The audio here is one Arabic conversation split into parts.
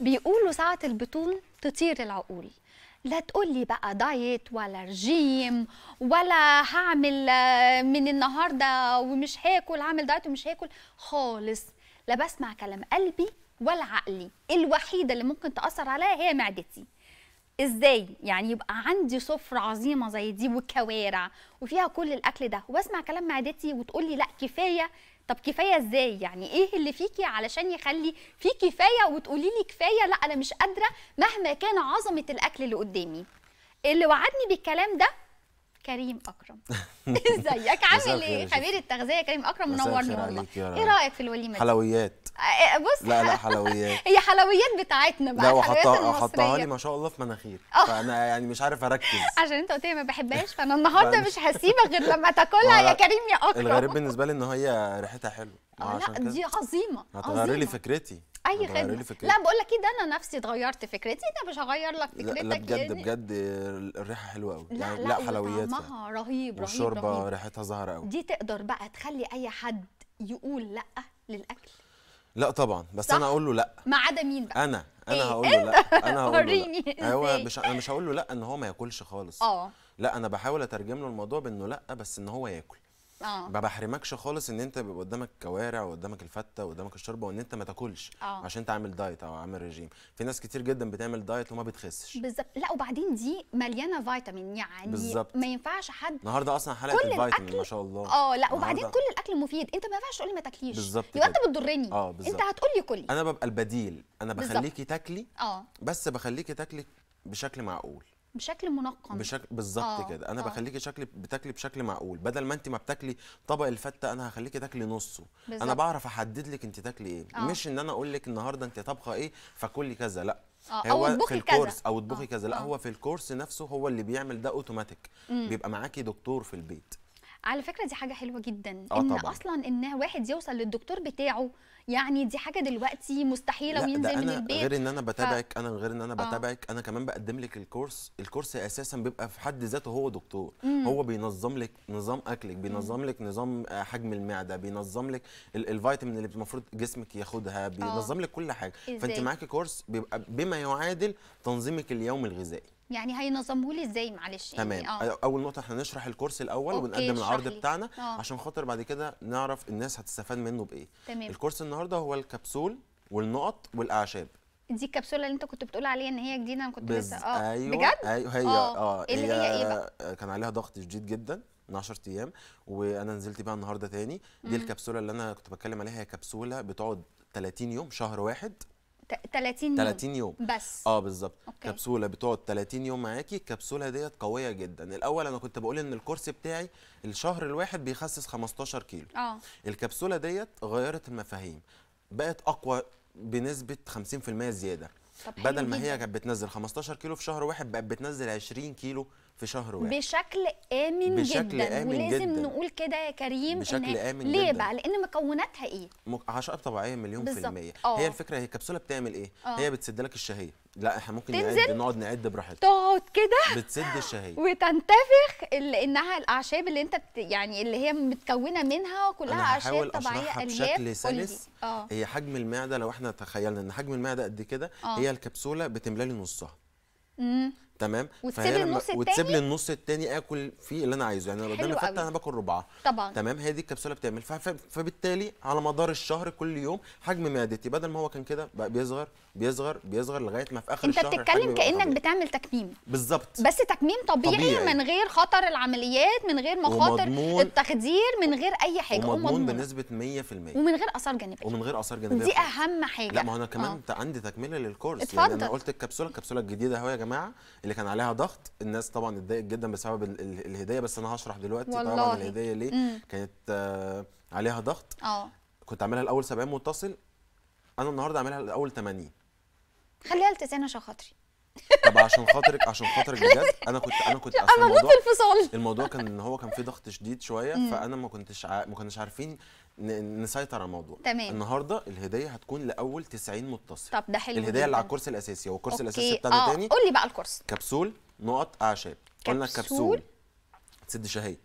بيقولوا ساعة البطون تطير العقول لا تقول لي بقى دايت ولا رجيم ولا هعمل آه، من النهارده ومش هاكل هعمل دايت ومش هاكل خالص لا بسمع كلام قلبي ولا عقلي الوحيده اللي ممكن تاثر عليها هي معدتي ازاي يعني يبقى عندي سفره عظيمه زي دي وكوارع وفيها كل الاكل ده وبسمع كلام معدتي وتقول لي لا كفايه طب كفايه ازاي يعني ايه اللي فيكي علشان يخلي في كفايه وتقولي لي كفايه لا انا مش قادره مهما كان عظمه الاكل اللي قدامي اللي وعدني بالكلام ده كريم اكرم ازيك عامل ايه خبير التغذيه كريم اكرم منورني والله ايه رايك في الوليمه دي حلويات آه، بص لا لا حلويات هي حلويات بتاعتنا بقى لا وحطها لي ما شاء الله في مناخير آه. فانا يعني مش عارف اركز عشان انت قلت لي ما بحبهاش فانا النهارده مش هسيبك غير لما تاكلها يا كريم يا اكرم الغريب بالنسبه لي ان هي ريحتها حلوه آه، آه، لا دي عظيمه هتغيري لي فكرتي اي أيوة، خدمه لا بقول لك ايه ده انا نفسي اتغيرت فكرتي ده مش هغير لك فكرتك لا, لا بجد بجد الريحه حلوه قوي لا يعني لا, لا حلويات طعمها رهيب والشوربه ريحتها زهره قوي دي تقدر بقى تخلي اي حد يقول لا للاكل لا طبعا بس صح؟ انا اقول له لا ما عدا مين بقى انا انا إيه؟ هقول له لا إيه؟ انا هقول له لا هو أيوة، مش انا مش هقول له لا ان هو ما ياكلش خالص اه لا انا بحاول اترجم له الموضوع بانه لا بس ان هو ياكل اه ما بحرمكش خالص ان انت بيبقى قدامك كوارع وقدامك الفته وقدامك الشوربه وان انت ما تاكلش آه. عشان انت عامل دايت او عامل ريجيم في ناس كتير جدا بتعمل دايت وما بتخسش بالظبط لا وبعدين دي مليانه فيتامين يعني بالزبط. ما ينفعش حد النهارده اصلا حلقه الفيتامين ما شاء الله اه لا وبعدين كل الاكل مفيد انت ما ينفعش تقول لي ما تاكليش بالظبط يبقى انت بتضرني اه بالظبط انت هتقول لي كلي انا ببقى البديل انا بخليكي تاكلي اه بس بخليكي تاكلي بشكل معقول بشكل منقم بشكل بالظبط آه. كده انا آه. بخليكي شكل بتاكلي بشكل معقول بدل ما انت ما بتاكلي طبق الفته انا هخليكي تاكلي نصه بالزبط. انا بعرف احدد لك انت تاكلي ايه آه. مش ان انا اقول لك النهارده انت طبخه ايه فكلي كذا لا آه. هو أو في الكورس كذا. او اطبخي آه. كذا لا آه. هو في الكورس نفسه هو اللي بيعمل ده اوتوماتيك بيبقى معاكي دكتور في البيت على فكره دي حاجه حلوه جدا آه ان طبعًا. اصلا ان واحد يوصل للدكتور بتاعه يعني دي حاجه دلوقتي مستحيله وينزل من البيت غير ان انا بتابعك ف... انا غير ان انا آه. بتابعك آه. انا كمان بقدم لك الكورس الكورس اساسا بيبقى في حد ذاته هو دكتور مم. هو بينظم لك نظام اكلك بينظم مم. لك نظام آه، حجم المعده بينظم لك ال الفيتامين اللي المفروض جسمك ياخدها آه. بينظم آه. لك كل حاجه إزاي؟ فانت معاكي كورس بيبقى بما يعادل تنظيمك اليومي الغذائي يعني هينظموا لي ازاي معلش يعني تمام آه. اول نقطه احنا نشرح الكورس الاول ونقدم العرض لي. بتاعنا آه. عشان خاطر بعد كده نعرف الناس هتستفاد منه بايه تمام. الكورس النهارده هو الكبسول والنقط والاعشاب دي الكبسوله اللي انت كنت بتقول عليها ان هي جديده انا كنت بز... لسه اه أيوة بجد ايوه هي اه, آه. إيه اللي هي, هي ايه بقى؟ كان عليها ضغط شديد جدا من 10 ايام وانا نزلت بيها النهارده تاني دي الكبسوله اللي انا كنت بتكلم عليها هي كبسوله بتقعد 30 يوم شهر واحد 30 يوم 30 يوم بس اه بالظبط كبسوله بتقعد 30 يوم معاكي الكبسوله ديت قويه جدا الاول انا كنت بقول ان الكورس بتاعي الشهر الواحد بيخسس 15 كيلو اه الكبسوله ديت غيرت المفاهيم بقت اقوى بنسبه 50% زياده بدل ما هي كانت بتنزل 15 كيلو في شهر واحد بقت بتنزل 20 كيلو في شهر واحد بشكل امن بشكل جدا آمن ولازم جدا. نقول كده يا كريم بشكل إن امن ليه جدا. بقى لان مكوناتها ايه عشائر طبيعيه مليون بالزبط. في الميه أوه. هي الفكره هي الكبسوله بتعمل ايه أوه. هي بتسد لك الشهيه لا احنا ممكن نعد نقعد نعد براحتنا تقعد كده بتسد الشهيه وتنتفخ انها الاعشاب اللي انت بت يعني اللي هي متكونه منها كلها اعشاب طبيعيه بشكل سلس آه. هي حجم المعده لو احنا تخيلنا ان حجم المعده قد كده آه. هي الكبسوله بتملى لي نصها تمام وتسيب لي النص التاني وتسيب لي النص التاني اكل فيه اللي انا عايزه يعني انا قدامي فتة انا باكل ربعها طبعا تمام هي دي الكبسوله بتعمل فبالتالي على مدار الشهر كل يوم حجم معدتي بدل ما هو كان كده بقى بيصغر بيصغر بيصغر لغايه ما في اخر انت الشهر انت بتتكلم كانك بتعمل تكميم بالظبط بس تكميم طبيعي, طبيعي من غير خطر العمليات من غير مخاطر التخدير من غير اي حاجه ومضمون, ومضمون بنسبه 100% ومن غير اثار جانبيه ومن غير اثار جانبيه دي اهم حاجه لا ما انا كمان آه. عندي تكمله للكورس اتفضل يعني انا قلت الكبسوله الكبسوله الجديده اهو يا جماعه اللي كان عليها ضغط الناس طبعا اتضايقت جدا بسبب الهديه بس انا هشرح دلوقتي والله. طبعا الهديه ليه مم. كانت آه، عليها ضغط اه كنت عاملها الاول 70 متصل انا النهارده عاملها الاول 80 خليها التزام عشان خاطري طب عشان خاطرك عشان خاطرك بجد انا كنت انا كنت انا الموضوع الفصال الموضوع كان ان هو كان فيه ضغط شديد شويه مم. فانا ما كنتش ع... ما كناش عارفين نسيطر على الموضوع تمام النهارده الهديه هتكون لاول 90 متصل طب ده حلو الهديه جدا. اللي على الكرسي الاساسي هو الكرسي الاساسي بتاعنا آه. تاني قول لي بقى الكرسي كبسول نقط اعشاب قلنا الكبسول تسد شهيه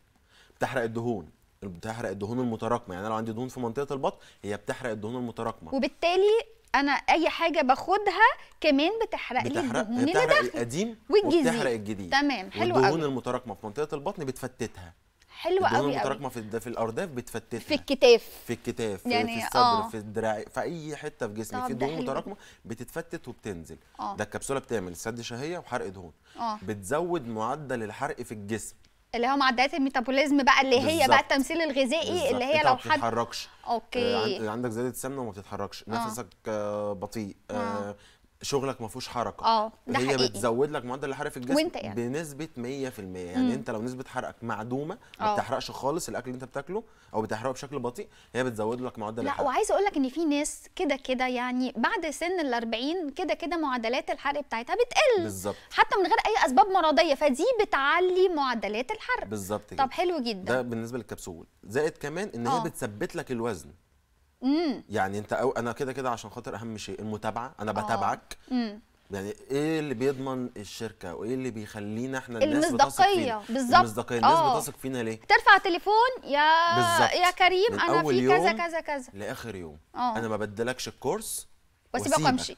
بتحرق الدهون بتحرق الدهون المتراكمه يعني انا لو عندي دهون في منطقه البطن هي بتحرق الدهون المتراكمه وبالتالي انا اي حاجه باخدها كمان بتحرق, بتحرق لي الدهون اللي داخل القديم والجديد بتحرق الجديد تمام حلو قوي الدهون المتراكمه في منطقه البطن بتفتتها حلو قوي قوي المتراكمه في في الارداف بتفتتها في الكتاف في الكتاف يعني في الصدر آه. في الدراع في اي حته في جسمك في دهون متراكمه بتتفتت وبتنزل آه. ده الكبسوله بتعمل سد شهيه وحرق دهون آه. بتزود معدل الحرق في الجسم اللي هو معدات الميتابوليزم بقى اللي بالزبط. هي بقى التمثيل الغذائي بالزبط. اللي هي لو حد ما بتتحركش اوكي آه، عندك زياده سمنه وما بتتحركش آه. نفسك آه، بطيء آه. آه، شغلك ما فيهوش حركه اه ده هي حقيقي. بتزود لك معدل الحرق في الجسم وانت يعني. بنسبه 100% يعني مم. انت لو نسبه حرقك معدومه ما آه. بتحرقش خالص الاكل اللي انت بتاكله او بتحرقه بشكل بطيء هي بتزود لك معدل الحرق لا وعايزه اقول لك ان في ناس كده كده يعني بعد سن ال 40 كده كده معدلات الحرق بتاعتها بتقل بالظبط حتى من غير اي اسباب مرضيه فدي بتعلي معدلات الحرق بالظبط طب حلو جدا ده بالنسبه للكبسول زائد كمان ان أوه. هي آه. بتثبت لك الوزن يعني انت أو انا كده كده عشان خاطر اهم شيء المتابعه انا آه. بتابعك آه. يعني ايه اللي بيضمن الشركه وايه اللي بيخلينا احنا الناس المصداقيه يعني بالظبط المصداقيه الناس آه. بتثق فينا ليه ترفع تليفون يا بالزبط. يا كريم انا في كذا كذا كذا لاخر يوم أوه. انا ما بدلكش الكورس واسيبك وامشي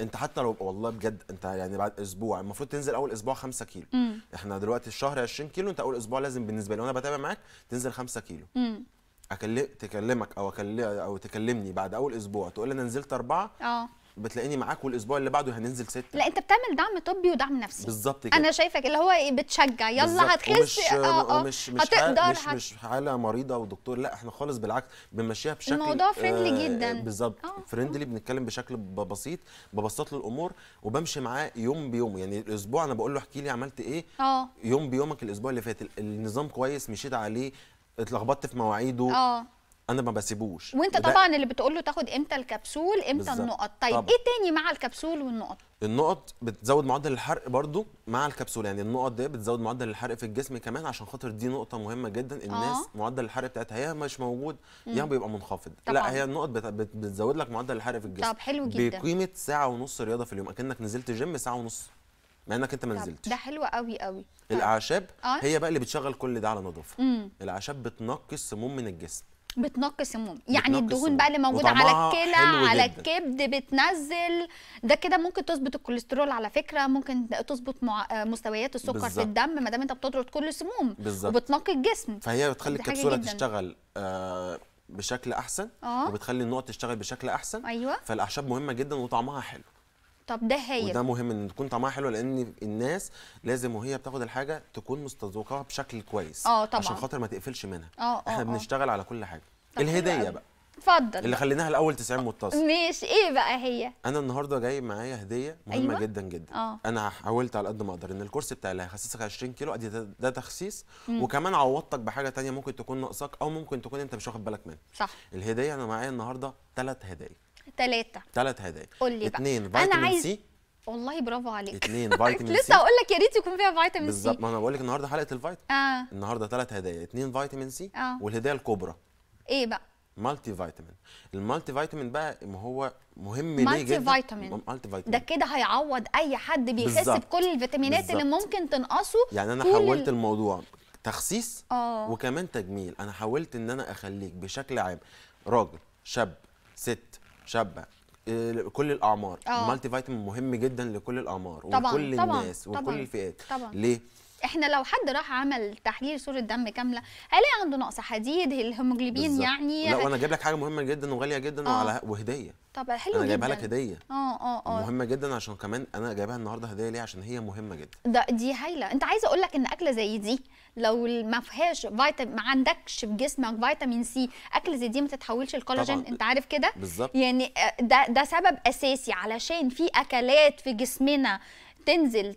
انت حتى لو والله بجد انت يعني بعد اسبوع المفروض تنزل اول اسبوع 5 كيلو مم. احنا دلوقتي الشهر 20 كيلو انت اول اسبوع لازم بالنسبه لي وانا بتابع معاك تنزل 5 كيلو مم. اكلم تكلمك او اكلم او تكلمني بعد اول اسبوع تقول انا نزلت اربعه اه بتلاقيني معاك والاسبوع اللي بعده هننزل ستة لا انت بتعمل دعم طبي ودعم نفسي بالظبط كده انا شايفك اللي هو ايه بتشجع يلا هتخس اه اه مش مش هتقدر مش, مش حاله مريضه ودكتور لا احنا خالص بالعكس بنمشيها بشكل الموضوع فريندلي آه جدا بالظبط فريندلي آه. بنتكلم بشكل بسيط ببسط له الامور وبمشي معاه يوم بيوم يعني الاسبوع انا بقول له احكي لي عملت ايه اه يوم بيومك الاسبوع اللي فات النظام كويس مشيت عليه اتلخبطت في مواعيده اه انا ما بسيبوش وانت طبعا اللي بتقول له تاخد امتى الكبسول امتى بالزبط. النقط طيب طبعا. ايه تاني مع الكبسول والنقط النقط بتزود معدل الحرق برضو مع الكبسول يعني النقط دي بتزود معدل الحرق في الجسم كمان عشان خاطر دي نقطه مهمه جدا الناس آه. معدل الحرق بتاعتها يا مش موجود يا بيبقى منخفض طبعا. لا هي النقط بتزود لك معدل الحرق في الجسم طب حلو جدا بقيمه ساعه ونص رياضه في اليوم اكنك نزلت جيم ساعه ونص مع انك انت ما نزلتش ده حلو قوي قوي الاعشاب آه. هي بقى اللي بتشغل كل ده على نظافه الاعشاب بتنقص سموم من الجسم بتنقص السموم يعني الدهون بقى اللي موجوده على الكلى على الكبد بتنزل ده كده ممكن تظبط الكوليسترول على فكره ممكن تظبط آه، مستويات السكر بالزبط. في الدم ما دام انت بتطرد كل السموم بالزبط. وبتنقي الجسم فهي بتخلي الكبسوله تشتغل آه بشكل احسن آه. وبتخلي النقط تشتغل بشكل احسن ايوه فالاعشاب مهمه جدا وطعمها حلو طب ده هايل وده مهم ان تكون طعمها حلو لان الناس لازم وهي بتاخد الحاجه تكون مستذوقاها بشكل كويس اه طبعا عشان خاطر ما تقفلش منها اه, آه، احنا آه. بنشتغل على كل حاجه الهديه بقى اتفضل اللي خليناها الاول 90 متصل ماشي ايه بقى هي انا النهارده جاي معايا هديه مهمه أيوة؟ جدا جدا أوه. انا حاولت على قد ما اقدر ان الكرسي بتاعي اللي هيخسسك 20 كيلو ادي ده تخسيس مم. وكمان عوضتك بحاجه ثانيه ممكن تكون ناقصاك او ممكن تكون انت مش واخد بالك منها صح الهديه انا معايا النهارده ثلاث هدايا ثلاثه ثلاث هدايا قول لي بقى اثنين فيتامين عايز... سي والله برافو عليك اثنين فيتامين سي لسه هقول لك يا ريت يكون فيها فيتامين سي بالظبط ما انا بقول لك النهارده حلقه الفيتامين آه. النهارده ثلاث هدايا اثنين فيتامين سي آه. والهدايا الكبرى ايه بقى مالتي فيتامين المالتي فيتامين بقى ما هو مهم ليه جدا مالتي فيتامين مالتي فيتامين ده كده هيعوض اي حد بيحس بكل الفيتامينات بالزبط. اللي ممكن تنقصه يعني انا حولت الموضوع تخسيس أوه. وكمان تجميل انا حاولت ان انا اخليك بشكل عام راجل شاب ست شابه كل الاعمار المالتي آه. فيتامين مهم جدا لكل الاعمار طبعًا. وكل طبعًا. الناس وكل طبعًا. الفئات طبعًا. ليه احنا لو حد راح عمل تحليل صوره دم كامله هيلاقي عنده نقص حديد الهيموجلوبين يعني لا وانا جايب لك حاجه مهمه جدا وغاليه جدا آه. وعلى وهديه طب حلو جدا انا جايبها لك هديه اه اه اه مهمه جدا عشان كمان انا جايبها النهارده هديه ليه عشان هي مهمه جدا ده دي هايله انت عايزه اقول لك ان اكله زي دي لو ما فيهاش فيتامين ما عندكش في جسمك فيتامين سي اكل زي دي ما تتحولش الكولاجين انت عارف كده بالظبط يعني آه، ده ده سبب اساسي علشان في اكلات في جسمنا تنزل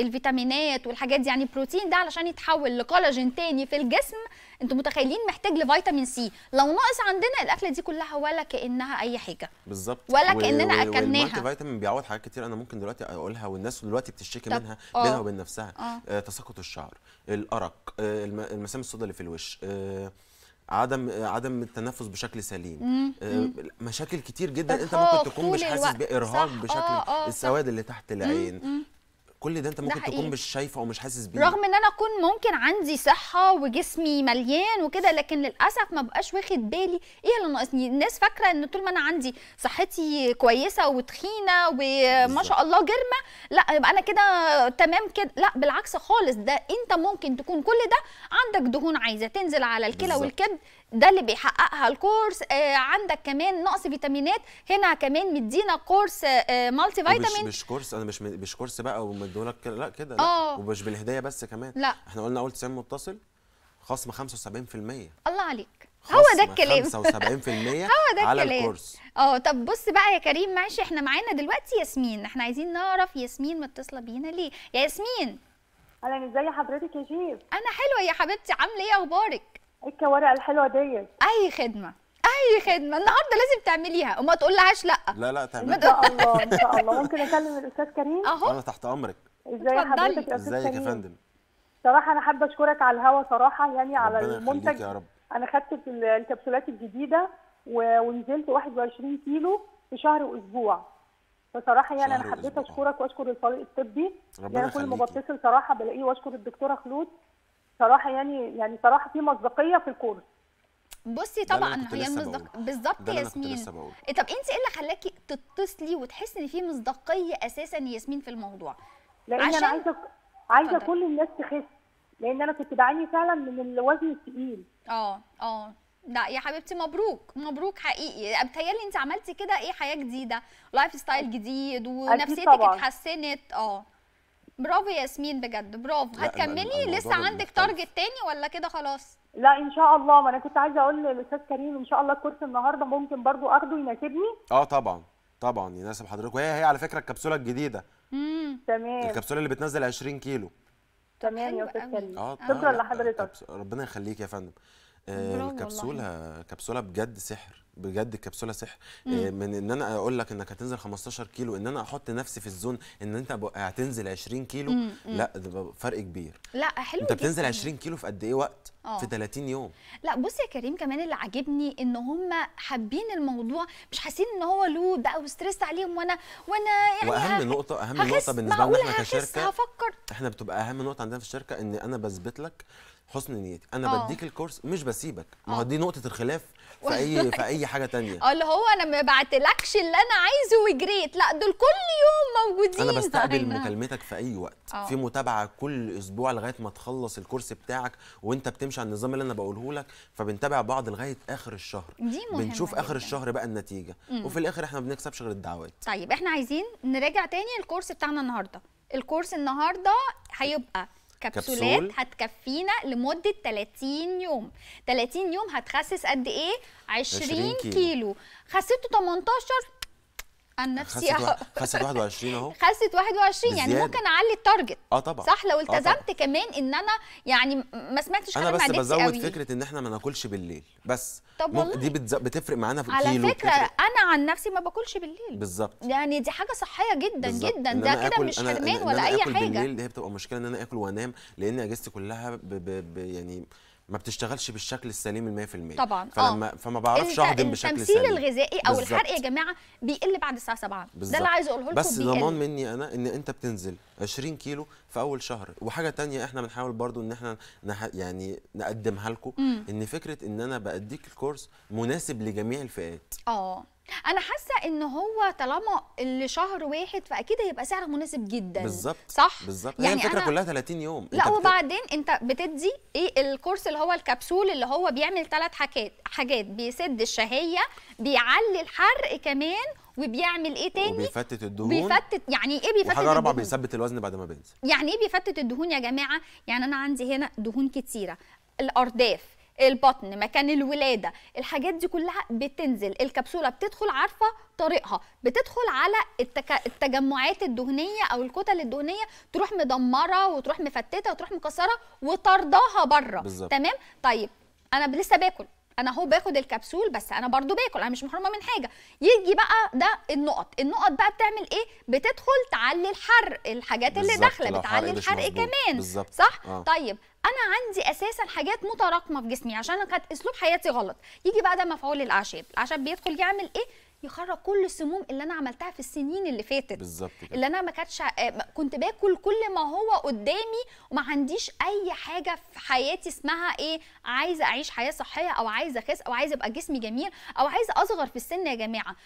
الفيتامينات والحاجات دي يعني البروتين ده علشان يتحول لكولاجين تاني في الجسم انتوا متخيلين محتاج لفيتامين سي لو ناقص عندنا الاكله دي كلها ولا كانها اي حاجه بالظبط ولا كاننا كاننا و... اكلناها فيتامين بيعوض حاجات كتير انا ممكن دلوقتي اقولها والناس دلوقتي بتشتكي منها آه. بينها وبين نفسها آه. آه تساقط الشعر الارق آه المسام السوداء اللي في الوش آه عدم عدم التنفس بشكل سليم آه، مشاكل كتير جدا انت ممكن تكون مش حاسس بارهاق بشكل آه آه السواد اللي تحت العين كل ده انت ممكن ده تكون مش شايفه ومش حاسس بيه رغم ان انا اكون ممكن عندي صحه وجسمي مليان وكده لكن للاسف ما بقاش واخد بالي ايه اللي ناقصني الناس فاكره ان طول ما انا عندي صحتي كويسه وتخينه وما شاء الله جرمه لا يبقى انا كده تمام كده لا بالعكس خالص ده انت ممكن تكون كل ده عندك دهون عايزه تنزل على الكلى والكبد ده اللي بيحققها الكورس آه عندك كمان نقص فيتامينات هنا كمان مدينا كورس آه مالتي فيتامين مش, مش كورس انا مش مش كورس بقى ادولك لا كده لا آه. ومش بالهديه بس كمان لا احنا قلنا اول 90 متصل خصم 75% الله عليك هو ده الكلام 75% هو ده على الكورس اه طب بص بقى يا كريم ماشي احنا معانا دلوقتي ياسمين احنا عايزين نعرف ياسمين متصله بينا ليه يا ياسمين اهلا ازي حضرتك يا شيف انا حلوه يا حبيبتي عامله ايه اخبارك ايه الكوارع الحلوه ديت اي خدمه اي خدمه النهارده لازم تعمليها وما تقولهاش لا لا لا تعملي ان شاء الله ان شاء الله ممكن اكلم الاستاذ كريم اهو انا تحت امرك ازاي حضرتك يا ازيك يا فندم صراحه انا حابه اشكرك على الهوا صراحه يعني على المنتج يا رب. انا خدت الكبسولات الجديده ونزلت 21 كيلو في شهر واسبوع فصراحه يعني انا حبيت اشكرك واشكر الفريق الطبي يعني كل ما بتصل صراحه بلاقيه واشكر الدكتوره خلود صراحه يعني يعني صراحه في مصداقيه في الكورس بصي طبعا هي المصداق بالظبط ياسمين طب انت ايه اللي خلاكي تتصلي وتحسي ان في مصداقيه اساسا ياسمين في الموضوع لان عشان... انا عايزه عايزه كل الناس تخس لان انا كنت بعاني فعلا من الوزن الثقيل اه اه لا يا حبيبتي مبروك مبروك حقيقي بتهيألي انت عملتي كده ايه حياه جديده لايف ستايل جديد ونفسيتك اتحسنت اه برافو ياسمين بجد برافو هتكملي لسه عندك تارجت تاني ولا كده خلاص لا ان شاء الله ما انا كنت عايزه اقول للاستاذ كريم ان شاء الله الكورس النهارده ممكن برضو اخده يناسبني اه طبعا طبعا يناسب حضرتك وهي هي على فكره الكبسوله الجديده تمام الكبسوله اللي بتنزل 20 كيلو تمام يا استاذ آه، كريم شكرا طيب. لحضرتك ربنا يخليك يا فندم آه، الكبسوله كبسوله بجد سحر بجد الكبسوله سحر آه، مم. من ان انا اقول لك انك هتنزل 15 كيلو ان انا احط نفسي في الزون ان انت هتنزل 20 كيلو مم. لا ده فرق كبير لا حلو انت بتنزل 20 كيلو في قد ايه وقت أوه. في 30 يوم لا بص يا كريم كمان اللي عاجبني ان هم حابين الموضوع مش حاسين ان هو لود بقى وستريس عليهم وانا وانا يعني واهم هخ... نقطه اهم نقطه بالنسبه لنا احنا كشركه هفكر. احنا بتبقى اهم نقطه عندنا في الشركه ان انا بثبت لك حسن نيتي انا آه. بديك الكورس مش بسيبك ما هو آه. دي نقطه الخلاف في اي في اي حاجه تانية اه اللي هو انا ما بعتلكش اللي انا عايزه وجريت لا دول كل يوم موجودين انا بستقبل مكالمتك في اي وقت أوه. في متابعه كل اسبوع لغايه ما تخلص الكورس بتاعك وانت بتمشي على النظام اللي انا بقوله لك فبنتابع بعض لغايه اخر الشهر دي مهمة بنشوف جداً. اخر الشهر بقى النتيجه مم. وفي الاخر احنا ما بنكسبش غير الدعوات طيب احنا عايزين نراجع تاني الكورس بتاعنا النهارده الكورس النهارده هيبقى كبسولات كبسول. هتكفينا لمده 30 يوم 30 يوم هتخسس قد ايه 20, 20 كيلو. كيلو خسيتوا 18 عن نفسي اهو خست 21 اهو خست 21 يعني ممكن اعلي التارجت اه طبعا صح لو آه، التزمت آه كمان ان انا يعني ما سمعتش انا بس بزود فكره ان احنا ما ناكلش بالليل بس طب والله دي بتفرق معانا في على الكيلو فكره بتفرق. انا عن نفسي ما باكلش بالليل بالظبط يعني دي حاجه صحيه جدا بالزبط. جدا ده كده مش حرمان ولا أنا اي حاجه بالليل هي بتبقى مشكله ان انا اكل وانام لان اجازتي كلها ب... ب... ب... يعني ما بتشتغلش بالشكل السليم ال 100% طبعا فلما آه. فما بعرفش اهضم بشكل سليم التمثيل الغذائي او بالزبط. الحرق يا جماعه بيقل بعد الساعه 7 بالزبط. ده اللي عايز اقوله لكم بس ضمان مني انا ان انت بتنزل 20 كيلو في اول شهر وحاجه تانية احنا بنحاول برضو ان احنا نح... يعني نقدمها لكم ان فكره ان انا بديك الكورس مناسب لجميع الفئات اه انا حاسه ان هو طالما اللي شهر واحد فاكيد هيبقى سعر مناسب جدا بالظبط صح بالظبط يعني الفكره أنا... كلها 30 يوم لا انت وبعدين بت... انت بتدي ايه الكورس اللي هو الكبسول اللي هو بيعمل ثلاث حاجات حاجات بيسد الشهيه بيعلي الحرق كمان وبيعمل ايه تاني وبيفتت الدهون بيفتت يعني ايه بيفتت حاجه رابعه بيثبت الوزن بعد ما بينزل يعني ايه بيفتت الدهون يا جماعه يعني انا عندي هنا دهون كتيره الارداف البطن مكان الولاده الحاجات دي كلها بتنزل الكبسوله بتدخل عارفه طريقها بتدخل على التك... التجمعات الدهنيه او الكتل الدهنيه تروح مدمره وتروح مفتته وتروح مكسره وطرداها بره تمام طيب انا لسه باكل انا اهو باخد الكبسول بس انا برضو باكل انا مش محرومه من حاجه يجي بقى ده النقط النقط بقى بتعمل ايه بتدخل تعلي الحرق الحاجات اللي داخله بتعلي الحرق كمان بالزبط. صح آه. طيب انا عندي اساسا حاجات متراكمه في جسمي عشان انا كانت اسلوب حياتي غلط يجي بقى ده مفعول الاعشاب الاعشاب بيدخل يعمل ايه يخرج كل السموم اللي انا عملتها في السنين اللي فاتت بالظبط اللي انا ما كانتش كنت باكل كل ما هو قدامي وما عنديش اي حاجه في حياتي اسمها ايه عايزه اعيش حياه صحيه او عايزه اخس او عايزه ابقى جسمي جميل او عايزه اصغر في السن يا جماعه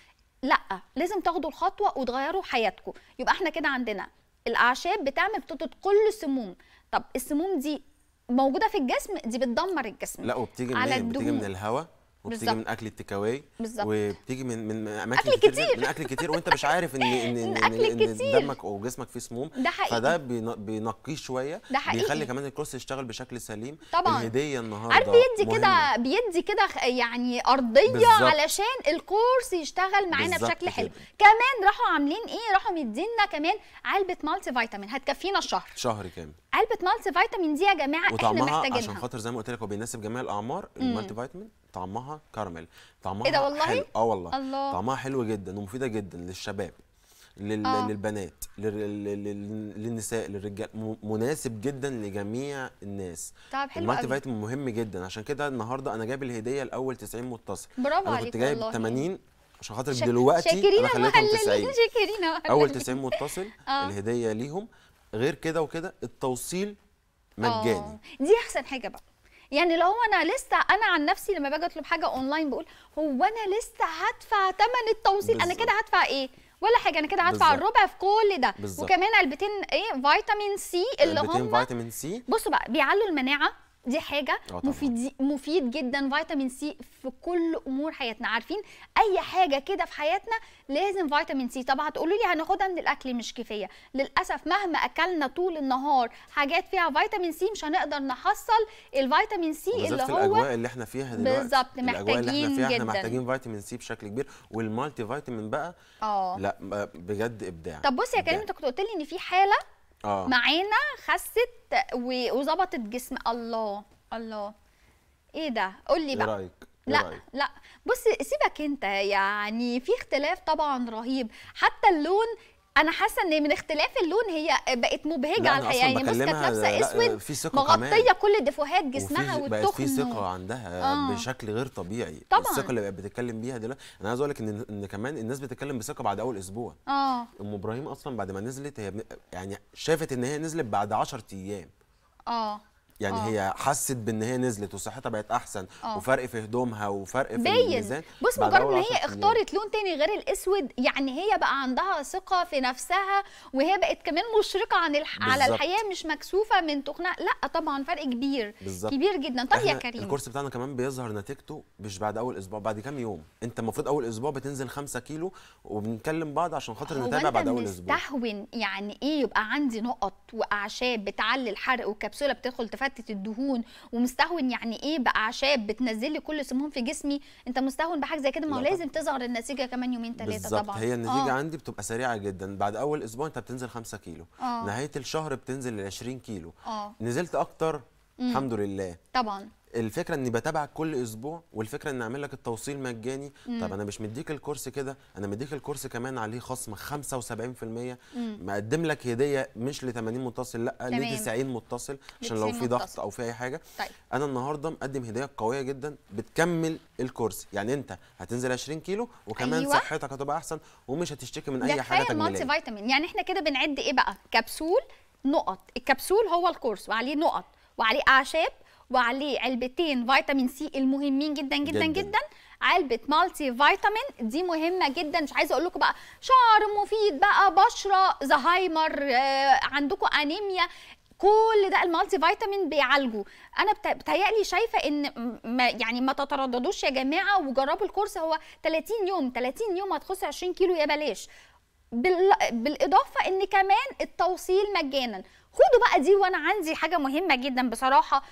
لا لازم تاخدوا الخطوه وتغيروا حياتكم يبقى احنا كده عندنا الاعشاب بتعمل بتطرد كل السموم طب السموم دي موجوده في الجسم دي بتدمر الجسم لا وبتيجي من الهواء وبتيجي من اكل التكاوي وبتيجي من من اماكن أكل كتير, كتير. من اكل كتير وانت مش عارف ان ان ان, إن, إن دمك او جسمك فيه سموم ده حقيقي فده بينقيه شويه ده حقيقي بيخلي كمان الكروس يشتغل بشكل سليم طبعا الهديه النهارده عارف بيدي كده بيدي كده يعني ارضيه بالزبط. علشان الكورس يشتغل معانا بشكل حلو كده. كمان راحوا عاملين ايه راحوا مدينا كمان علبه مالتي فيتامين هتكفينا الشهر شهر كامل علبه مالتي فيتامين دي يا جماعه احنا محتاجينها وطعمها عشان خاطر زي ما قلت لك هو بيناسب جميع الاعمار المالتي فيتامين طعمها كراميل طعمها ايه ده والله حلو. اه والله الله. طعمها حلو جدا ومفيده جدا للشباب لل... آه. للبنات لل... لل... للنساء للرجال م... مناسب جدا لجميع الناس طب حلو المالتي فيتامين مهم جدا عشان كده النهارده انا جايب الهديه الاول 90 متصل برافو انا كنت جايب 80 عشان خاطر شك... دلوقتي انا خليتهم 90 شاكرين اول 90 متصل آه. الهديه ليهم غير كده وكده التوصيل آه. مجاني آه. دي احسن حاجه بقى يعني لو انا لسه انا عن نفسي لما باجي اطلب حاجه اونلاين بقول هو انا لسه هدفع ثمن التوصيل بالزبط. انا كده هدفع ايه ولا حاجه انا كده هدفع الربع في كل ده بالزبط. وكمان علبتين ايه فيتامين سي اللي هم فيتامين سي بصوا بقى بيعلوا المناعه دي حاجه اه مفيد مفيد جدا فيتامين سي في كل امور حياتنا عارفين اي حاجه كده في حياتنا لازم فيتامين سي طب هتقولوا لي هناخدها من الاكل مش كفايه للاسف مهما اكلنا طول النهار حاجات فيها فيتامين سي مش هنقدر نحصل الفيتامين سي اللي هو الاجواء اللي احنا فيها دلوقتي بالظبط محتاجين اللي احنا فيها جدا احنا محتاجين فيتامين سي بشكل كبير والمالتي فيتامين بقى اه لا بجد ابداع طب بصي يا كريم انت كنت قلت لي ان في حاله آه. معانا خست وظبطت جسم الله الله ايه ده قول لي إيه بقى إيه رايك؟ لا لا بص سيبك انت يعني في اختلاف طبعا رهيب حتى اللون انا حاسه ان من اختلاف اللون هي بقت مبهجه على الحقيقه يعني بص كانت لابسه اسود في ثقة مغطيه كمان. كل دفوهات جسمها والتخن في ثقه عندها آه. بشكل غير طبيعي طبعا الثقه اللي بقت بتتكلم بيها دلوقتي انا عايز اقول لك ان ان كمان الناس بتتكلم بثقه بعد اول اسبوع اه ام ابراهيم اصلا بعد ما نزلت هي يعني شافت ان هي نزلت بعد 10 ايام اه يعني أوه. هي حست بان هي نزلت وصحتها بقت احسن أوه. وفرق في هدومها وفرق في الميزان بص مجرد ان هي اختارت لون تاني غير الاسود يعني هي بقى عندها ثقه في نفسها وهي بقت كمان مشرقه عن الح... على الحياه مش مكسوفه من تقنع لا طبعا فرق كبير بالزبط. كبير جدا طب يا كريم الكورس بتاعنا كمان بيظهر نتيجته مش بعد اول اسبوع بعد كام يوم انت المفروض اول اسبوع بتنزل 5 كيلو وبنتكلم بعض عشان خاطر نتابع بعد اول اسبوع هو انت يعني ايه يبقى عندي نقط واعشاب بتعلي الحرق وكبسوله بتدخل تفتح محتت الدهون ومستهون يعني ايه باعشاب بتنزل لي كل سموم في جسمي انت مستهون بحاجه زي كده ما هو لازم تظهر النتيجه كمان يومين ثلاثه طبعا هي النتيجه آه. عندي بتبقى سريعه جدا بعد اول اسبوع انت بتنزل 5 كيلو آه. نهايه الشهر بتنزل ل 20 كيلو آه. نزلت اكتر مم. الحمد لله طبعا الفكره اني بتابعك كل اسبوع والفكره اني اعمل لك التوصيل مجاني مم. طب انا مش مديك الكورس كده انا مديك الكورس كمان عليه خصم 75% مقدم لك هديه مش ل 80 متصل لا ل 90 متصل عشان لو في ضغط او في اي حاجه طيب. انا النهارده مقدم هديه قويه جدا بتكمل الكورس يعني انت هتنزل 20 كيلو وكمان أيوة. صحتك هتبقى احسن ومش هتشتكي من اي حاجه تجميليه المالتي فيتامين يعني احنا كده بنعد ايه بقى كبسول نقط الكبسول هو الكورس وعليه نقط وعليه اعشاب وعليه علبتين فيتامين سي المهمين جدا جدا جدا, جدا. علبه مالتي فيتامين دي مهمه جدا مش عايزه اقول لكم بقى شعر مفيد بقى بشره زهايمر آه عندكم انيميا كل ده المالتي فيتامين بيعالجه انا بتهيألي شايفه ان ما يعني ما تترددوش يا جماعه وجربوا الكورس هو 30 يوم 30 يوم هتخص 20 كيلو يا بلاش بالاضافه ان كمان التوصيل مجانا خدوا بقى دي وانا عندي حاجه مهمه جدا بصراحه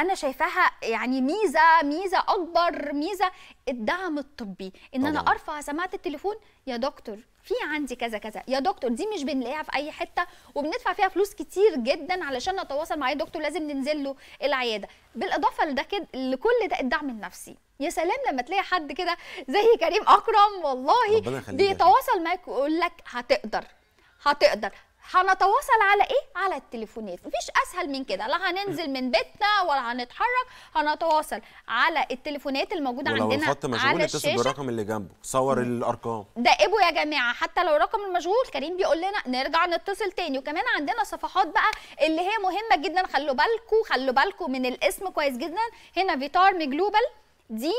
انا شايفاها يعني ميزه ميزه اكبر ميزه الدعم الطبي ان طبعا. انا ارفع سماعه التليفون يا دكتور في عندي كذا كذا يا دكتور دي مش بنلاقيها في اي حته وبندفع فيها فلوس كتير جدا علشان نتواصل مع اي دكتور لازم ننزل له العياده بالاضافه لده كده لكل ده الدعم النفسي يا سلام لما تلاقي حد كده زي كريم اكرم والله بيتواصل معاك ويقول لك هتقدر هتقدر هنتواصل على ايه على التليفونات مفيش اسهل من كده لا هننزل من بيتنا ولا هنتحرك هنتواصل على التليفونات الموجوده ولو عندنا الخط مشغول على الشاشه بالرقم اللي جنبه صور مم. الارقام دائبوا يا جماعه حتى لو الرقم المشغول كريم بيقول لنا نرجع نتصل تاني وكمان عندنا صفحات بقى اللي هي مهمه جدا خلوا بالكم خلوا بالكم من الاسم كويس جدا هنا فيتارم جلوبال دي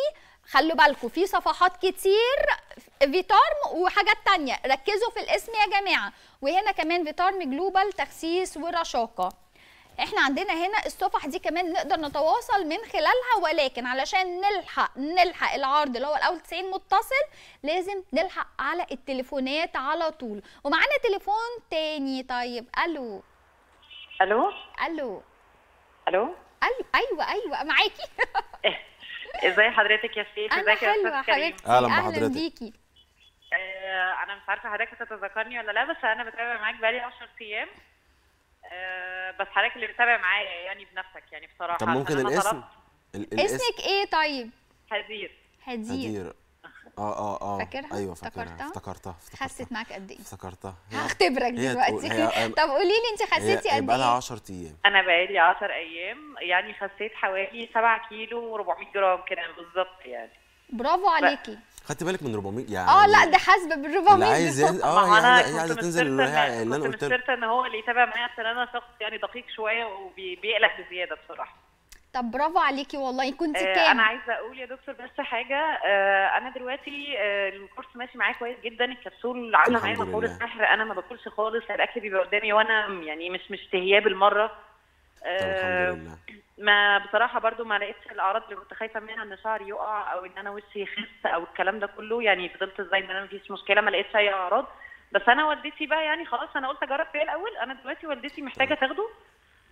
خلوا بالكم في صفحات كتير فيتارم وحاجات تانية ركزوا في الاسم يا جماعة وهنا كمان فيتارم جلوبال تخسيس ورشاقة احنا عندنا هنا الصفح دي كمان نقدر نتواصل من خلالها ولكن علشان نلحق نلحق العرض اللي هو الاول 90 متصل لازم نلحق على التليفونات على طول ومعانا تليفون تاني طيب الو الو الو الو ايوه ايوه معاكي ازي حضرتك يا سيف ازيك يا استاذ كريم اهلا بحضرتك اهلا بيكي آه، انا مش عارفه حضرتك هتتذكرني ولا لا بس انا بتابع معاك بقالي 10 ايام آه، بس حضرتك اللي بتابع معايا يعني بنفسك يعني بصراحه طب ممكن الاسم؟ اسمك ايه طيب؟ هدير هدير, هدير. اه اه اه فاكرها ايوه فاكرها افتكرتها حسيت معاك قد ايه افتكرتها هختبرك دلوقتي طب قولي لي انت حسيتي قد ايه بقى لها 10 إيه؟ ايام انا بقى لي 10 ايام يعني خسيت حوالي 7 كيلو و400 جرام كده بالظبط يعني برافو عليكي خدت بالك من 400 يعني اه لا ده حاسبه بال 400 آه، يعني يعني اللي عايز اه يعني اللي عايزه تنزل اللي هي اللي انا قلت لك ان هو اللي يتابع معايا عشان انا شخص يعني دقيق شويه وبيقلق بزياده بصراحه طب برافو عليكي والله كنت آه، كام؟ انا عايزه اقول يا دكتور بس حاجه آه، انا دلوقتي آه، الكورس ماشي معايا كويس جدا الكبسول عامله معايا مفعول السحر انا ما باكلش خالص الاكل بيبقى قدامي وانا يعني مش مش بالمره الحمد لله ما بصراحه برضو ما لقيتش الاعراض اللي كنت خايفه منها ان شعري يقع او ان انا وشي يخس او الكلام ده كله يعني فضلت زي ما انا مفيش مشكله ما لقيتش اي اعراض بس انا والدتي بقى يعني خلاص انا قلت اجرب فيها الاول انا دلوقتي والدتي محتاجه طيب. تاخده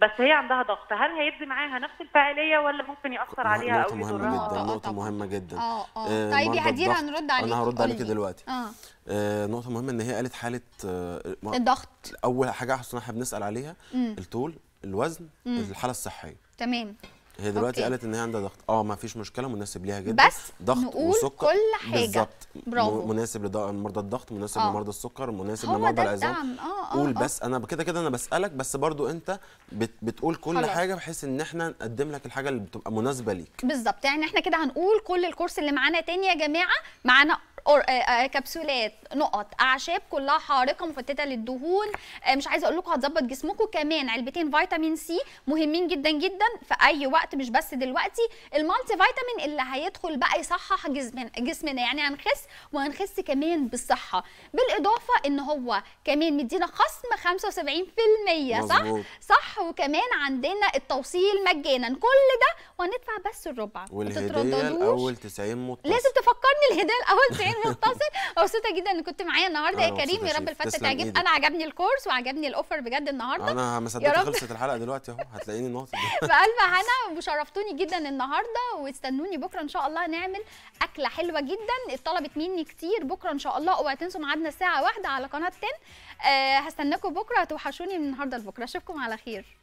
بس هي عندها ضغط هل هيدي معاها نفس الفاعليه ولا ممكن ياثر عليها او يضرها نقطه مهمه جدا نقطه مهمه جدا اه اه, آه،, آه،, آه، طيب يا هدير هنرد عليك انا هرد عليك دلوقتي اه, آه نقطه مهمه ان هي قالت حاله آه الضغط اول حاجه احسن احنا بنسال عليها الطول الوزن الحاله الصحيه تمام هي دلوقتي قالت ان هي عندها ضغط اه ما فيش مشكله مناسب ليها جدا بس ضغط نقول وسكر كل حاجه بالظبط برافو مناسب لمرضى الضغط مناسب آه. لمرضى السكر مناسب لمرضى العظام آه،, آه آه قول آه. بس انا كده كده انا بسالك بس برضو انت بت بتقول كل خلاص. حاجه بحيث ان احنا نقدم لك الحاجه اللي بتبقى مناسبه ليك بالظبط يعني احنا كده هنقول كل الكورس اللي معانا تاني يا جماعه معانا آه، آه، كبسولات نقط اعشاب كلها حارقه مفتته للدهون آه، مش عايزه اقول لكم هتظبط جسمكم كمان علبتين فيتامين سي مهمين جدا جدا في اي وقت مش بس دلوقتي المالتي فيتامين اللي هيدخل بقى يصحح جسمنا جسمنا يعني هنخس وهنخس كمان بالصحه بالاضافه ان هو كمان مدينا خصم 75% صح مزبوط. صح وكمان عندنا التوصيل مجانا كل ده وهندفع بس الربع والهديه الاول 90 متصل لازم تفكرني الهديه الاول 90 يتصل مبسوطه جدا ان كنت معايا النهارده يا كريم يا رب الفتره تعجب انا عجبني الكورس وعجبني الاوفر بجد النهارده انا ما خلصت الحلقه دلوقتي اهو هتلاقيني نقطه بقلب هنا وشرفتوني جدا النهارده واستنوني بكره ان شاء الله نعمل اكله حلوه جدا اتطلبت مني كتير بكره ان شاء الله اوعى تنسوا ميعادنا الساعه 1 على قناه 10 أه هستناكم بكره هتوحشوني من النهارده لبكره اشوفكم على خير